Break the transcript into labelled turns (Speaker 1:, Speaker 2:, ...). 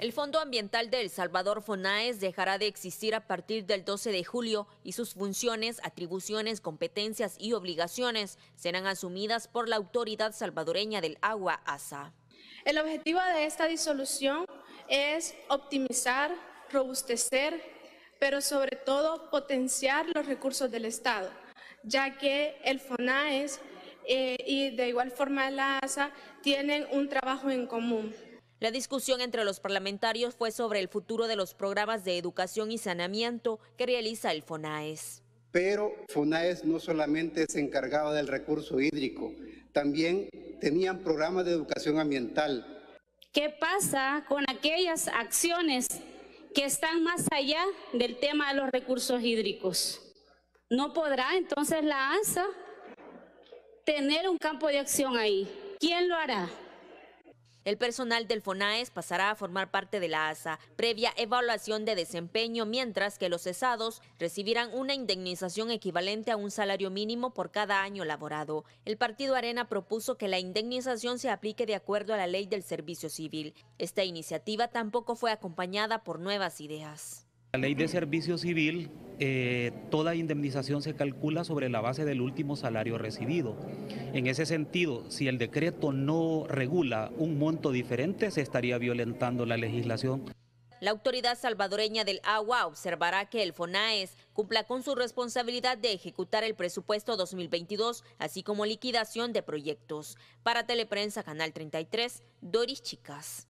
Speaker 1: El Fondo Ambiental de El Salvador FONAES dejará de existir a partir del 12 de julio y sus funciones, atribuciones, competencias y obligaciones serán asumidas por la
Speaker 2: Autoridad Salvadoreña del Agua, ASA. El objetivo de esta disolución es optimizar, robustecer, pero sobre todo potenciar los recursos del Estado, ya que el FONAES eh, y de igual forma la ASA tienen un trabajo en común. La discusión entre los
Speaker 1: parlamentarios fue sobre el futuro de los programas de educación y saneamiento que realiza el FONAES.
Speaker 3: Pero FONAES no solamente se encargaba del recurso hídrico, también tenían programas de educación ambiental.
Speaker 4: ¿Qué pasa con aquellas acciones que están más allá del tema de los recursos hídricos? ¿No podrá entonces la ANSA tener un campo
Speaker 1: de acción ahí? ¿Quién lo hará? El personal del FONAES pasará a formar parte de la ASA, previa evaluación de desempeño, mientras que los cesados recibirán una indemnización equivalente a un salario mínimo por cada año laborado. El partido Arena propuso que la indemnización se aplique de acuerdo a la ley del servicio civil. Esta iniciativa tampoco fue acompañada por nuevas ideas.
Speaker 5: La ley de servicio civil, eh, toda indemnización se calcula sobre la base del último salario recibido. En ese sentido, si el decreto no regula un monto diferente, se estaría violentando la legislación.
Speaker 1: La autoridad salvadoreña del agua observará que el FONAES cumpla con su responsabilidad de ejecutar el presupuesto 2022, así como liquidación de proyectos. Para Teleprensa, Canal 33, Doris Chicas.